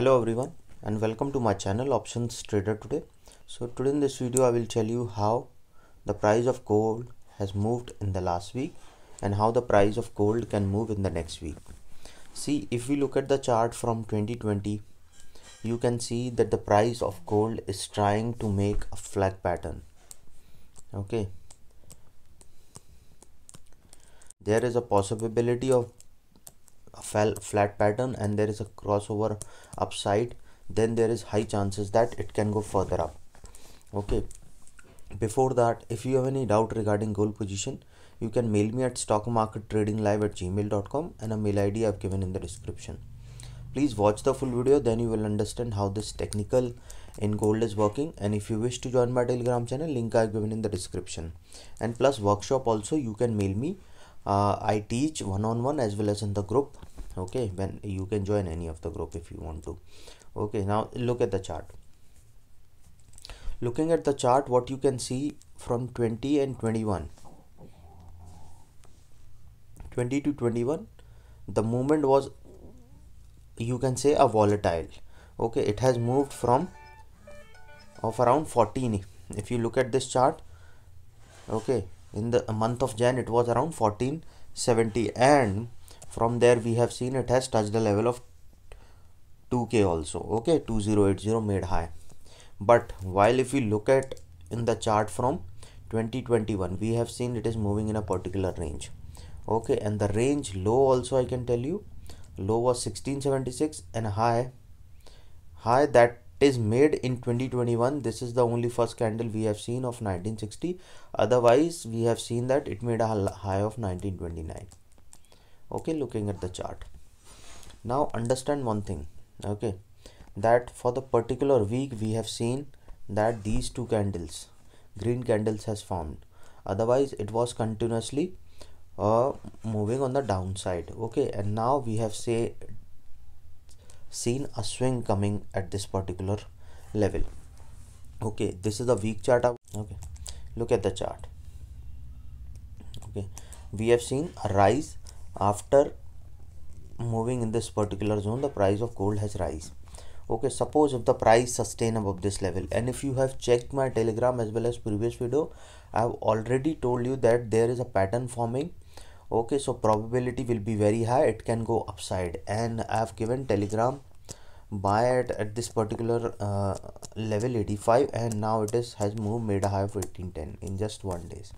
hello everyone and welcome to my channel options trader today so today in this video i will tell you how the price of gold has moved in the last week and how the price of gold can move in the next week see if we look at the chart from 2020 you can see that the price of gold is trying to make a flag pattern okay there is a possibility of Fell flat pattern and there is a crossover upside then there is high chances that it can go further up okay before that if you have any doubt regarding goal position you can mail me at stockmarkettradinglive at gmail.com and a mail id i've given in the description please watch the full video then you will understand how this technical in gold is working and if you wish to join my telegram channel link i have given in the description and plus workshop also you can mail me uh, I teach one-on-one as well as in the group okay when you can join any of the group if you want to okay now look at the chart looking at the chart what you can see from 20 and 21 20 to 21 the movement was you can say a volatile okay it has moved from of around 14 if you look at this chart okay in the month of Jan it was around 1470 and from there we have seen it has touched the level of 2k also okay 2080 made high but while if we look at in the chart from 2021 we have seen it is moving in a particular range okay and the range low also I can tell you low was 1676 and high high that is made in 2021 this is the only first candle we have seen of 1960 otherwise we have seen that it made a high of 1929 okay looking at the chart now understand one thing okay that for the particular week we have seen that these two candles green candles has formed otherwise it was continuously uh, moving on the downside okay and now we have say seen a swing coming at this particular level okay this is the week chart okay look at the chart okay we have seen a rise after moving in this particular zone the price of gold has rise okay suppose if the price sustain above this level and if you have checked my telegram as well as previous video i have already told you that there is a pattern forming okay so probability will be very high it can go upside and i have given telegram buy at, at this particular uh, level 85 and now it is has moved made a high of 1810 in just one days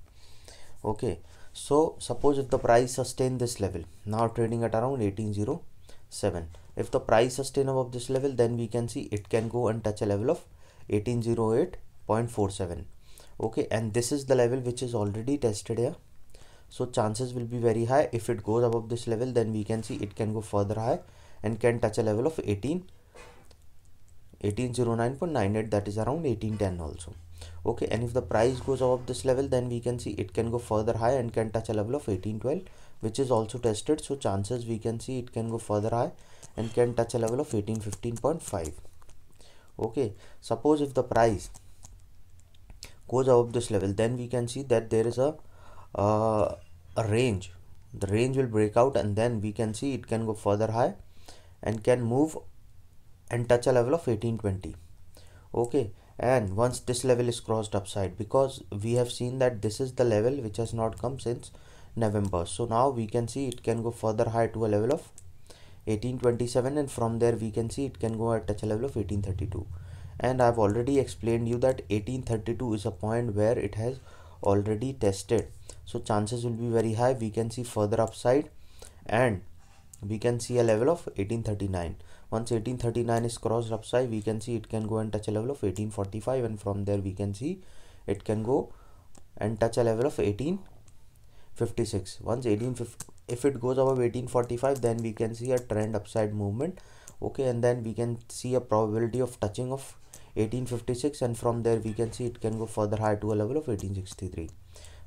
okay so suppose if the price sustain this level now trading at around 1807 if the price sustain above this level then we can see it can go and touch a level of 1808.47 okay and this is the level which is already tested here so chances will be very high if it goes above this level then we can see it can go further high and can touch a level of 18 1809.98 that is around 1810 also okay and if the price goes above this level then we can see it can go further high and can touch a level of 1812 which is also tested so chances we can see it can go further high and can touch a level of 1815.5 okay suppose if the price goes above this level then we can see that there is a uh, a range the range will break out and then we can see it can go further high and can move and touch a level of 1820 okay and once this level is crossed upside because we have seen that this is the level which has not come since November so now we can see it can go further high to a level of 1827 and from there we can see it can go at touch a level of 1832 and I've already explained you that 1832 is a point where it has already tested so chances will be very high we can see further upside and we can see a level of 1839 once 1839 is crossed upside we can see it can go and touch a level of 1845 and from there we can see it can go and touch a level of 1856 once 1850 if it goes above 1845 then we can see a trend upside movement okay and then we can see a probability of touching of 1856 and from there we can see it can go further higher to a level of 1863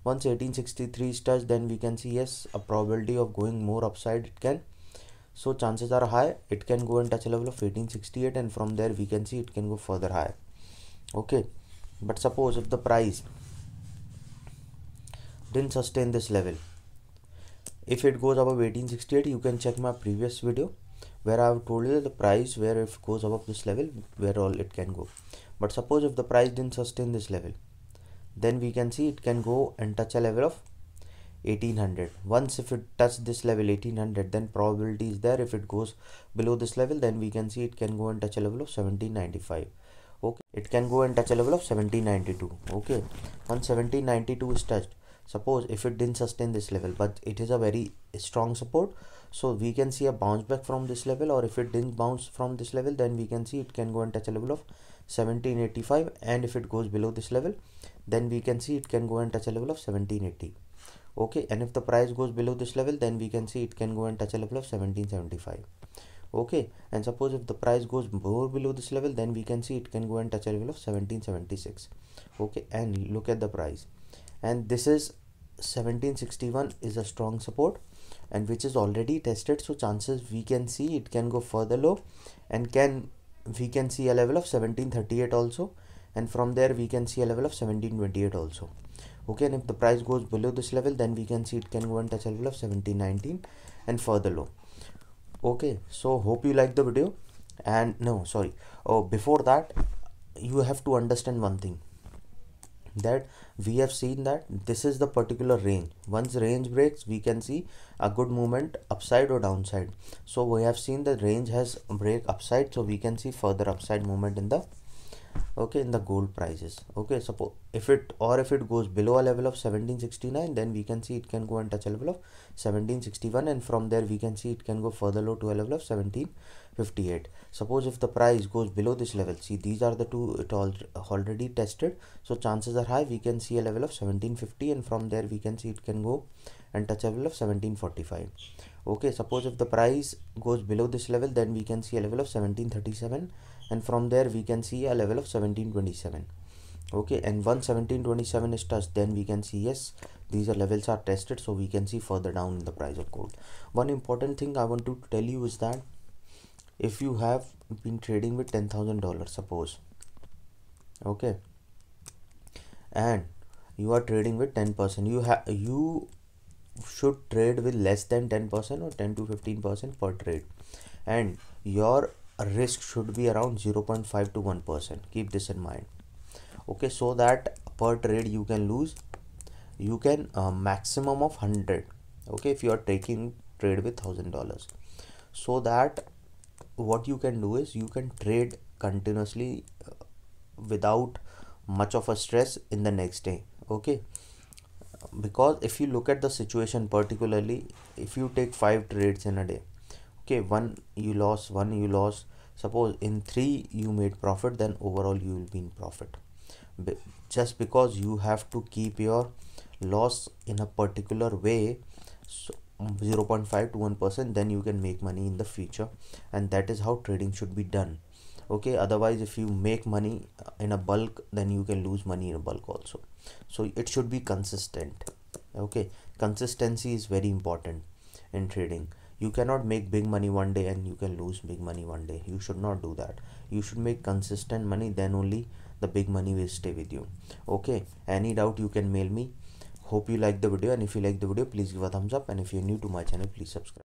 once 1863 starts, then we can see yes a probability of going more upside it can so chances are high it can go and touch a level of 1868 and from there we can see it can go further higher okay but suppose if the price didn't sustain this level if it goes above 1868 you can check my previous video where I have told you the price where if it goes above this level where all it can go but suppose if the price didn't sustain this level then we can see it can go and touch a level of 1800 once if it touch this level 1800 then probability is there if it goes below this level then we can see it can go and touch a level of 1795 okay it can go and touch a level of 1792 okay once 1792 is touched suppose if it didn't sustain this level but it is a very strong support so we can see a bounce back from this level or if it didn't bounce from this level then we can see it can go and touch a level of 1785 and if it goes below this level then we can see it can go and touch a level of 1780 okay and if the price goes below this level then we can see it can go and touch a level of 1775 okay and suppose if the price goes more below this level then we can see it can go and touch a level of 1776 okay and look at the price and this is 1761 is a strong support and which is already tested so chances we can see it can go further low and can we can see a level of 1738 also and from there we can see a level of 1728 also okay and if the price goes below this level then we can see it can go and touch a level of 1719 and further low okay so hope you like the video and no sorry oh before that you have to understand one thing that we have seen that this is the particular range once range breaks we can see a good movement upside or downside so we have seen the range has break upside so we can see further upside movement in the okay in the gold prices okay suppose if it or if it goes below a level of 1769 then we can see it can go and touch a level of 1761 and from there we can see it can go further low to a level of 1758 suppose if the price goes below this level see these are the two it all already tested so chances are high we can see a level of 1750 and from there we can see it can go and touch a level of 1745 okay suppose if the price goes below this level then we can see a level of 1737 and from there we can see a level of 1727 okay and once 1727 is touched then we can see yes these are levels are tested so we can see further down in the price of gold one important thing i want to tell you is that if you have been trading with ten thousand dollars suppose okay and you are trading with 10 percent you have you should trade with less than 10 percent or 10 to 15 percent per trade and your risk should be around 0.5 to 1 percent keep this in mind okay so that per trade you can lose you can uh, maximum of 100 okay if you are taking trade with thousand dollars so that what you can do is you can trade continuously uh, without much of a stress in the next day okay because if you look at the situation particularly if you take five trades in a day okay one you lost one you lost suppose in three you made profit then overall you will be in profit but just because you have to keep your loss in a particular way so um, 0.5 to 1 percent then you can make money in the future and that is how trading should be done okay otherwise if you make money uh, in a bulk then you can lose money in a bulk also so it should be consistent okay consistency is very important in trading you cannot make big money one day and you can lose big money one day you should not do that you should make consistent money then only the big money will stay with you okay any doubt you can mail me hope you like the video and if you like the video please give a thumbs up and if you're new to my channel please subscribe